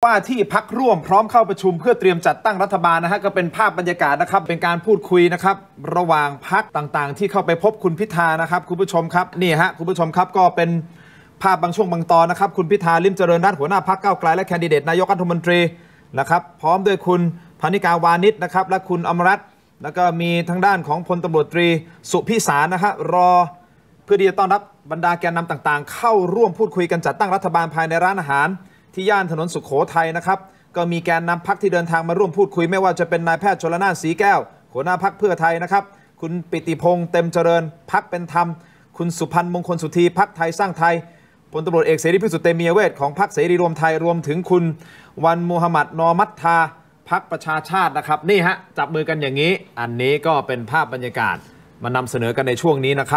ว่าที่พักร่วมพร้อมเข้าประชุม เพื่อเตรียมจัดตั้งรัฐบาลนะฮะก็เป็นภาพบรรยากาศนะครับเป็นการพูดคุยนะครับระหว่างพักต่างๆ ที่เข้าไปพบคุณพิธานะครับคุณผู้ชมครับนี่ฮะคุณผู้ชมครับก็เป็นภาพบางช่วงบางตอนนะครับคุณพิธาลิมเจริญรัตน์หัวหน้าพักเก้าไกลและแคนดิเดตนายกรัฐมนตรีนะครับพร้อมด้วยคุณพานิกาวานิชนะครับและคุณอมรัตน์แล้วก็มีทางด้านของพลตำรวจตรีสุพิสารนะฮะรอ เพื่อที่จะต้อนรับบรรดาแกนนำต่าง ๆ เข้าร่วมพูดคุยกันจัดตั้งรัฐบาลภายในร้านอาหารที่ย่านถนนสุขโขทัยนะครับ ก็มีแกนนำพักที่เดินทางมาร่วมพูดคุยไม่ว่าจะเป็นนายแพทย์ชลนานสีแก้วหัวหน้าพักเพื่อไทยนะครับ คุณปิติพงษ์เต็มเจริญ พักเป็นธรรม คุณสุพันธ์มงคลสุธีพักไทยสร้างไทยพลตำรวจเอกเสรีพิสุทธิ์เตมียเวทของพักเสรีรวมไทยรวมถึงคุณ วันมูฮัมหมัดนอมัตทาพักประชาชาตินะครับ นี่ฮะจับมือกันอย่างนี้อันนี้ก็เป็นภาพบรรยากาศ มานำเสนอกันในช่วงนี้นะครับ